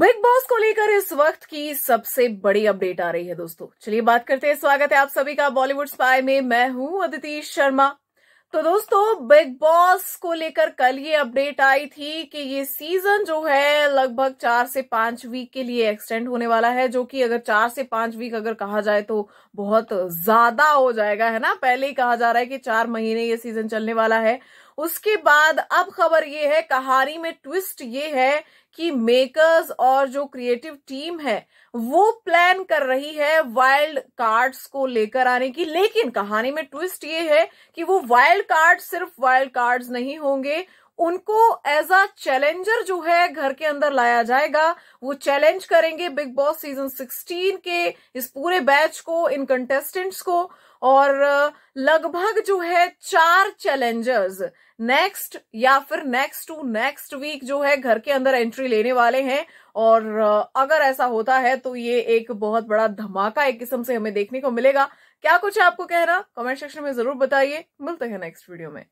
big boss को लेकर इस वक्त की सबसे बड़ी अपडेट आ रही है दोस्तों चलिए बात करते हैं स्वागत है आप सभी का बॉलीवुड स्पाई में मैं हूं अदिति शर्मा तो दोस्तों बिग बॉस को लेकर कल ये अपडेट आई थी कि ये सीजन जो है लगभग चार से पांच वीक के लिए एक्सटेंड होने वाला है जो कि अगर चार से पांच वीक अगर कहा जाए तो बहुत ज्यादा हो जाएगा है ना पहले ही कहा जा रहा है कि चार महीने ये सीजन चलने वाला है उसके बाद अब खबर ये है कहानी में ट्विस्ट ये है कि मेकर्स और जो क्रिएटिव टीम है वो प्लान कर रही है वाइल्ड कार्ड्स को लेकर आने की लेकिन कहानी में ट्विस्ट ये है कि वो वाइल्ड कार्ड सिर्फ वाइल्ड कार्ड्स नहीं होंगे उनको एज अ चैलेंजर जो है घर के अंदर लाया जाएगा वो चैलेंज करेंगे बिग बॉस सीजन 16 के इस पूरे बैच को इन कंटेस्टेंट्स को और लगभग जो है चार चैलेंजर्स नेक्स्ट या फिर नेक्स्ट टू नेक्स्ट वीक जो है घर के अंदर एंट्री लेने वाले हैं और अगर ऐसा होता है तो ये एक बहुत बड़ा धमाका एक किस्म से हमें देखने को मिलेगा क्या कुछ है आपको कहना कमेंट सेक्शन में जरूर बताइए मिलते हैं नेक्स्ट वीडियो में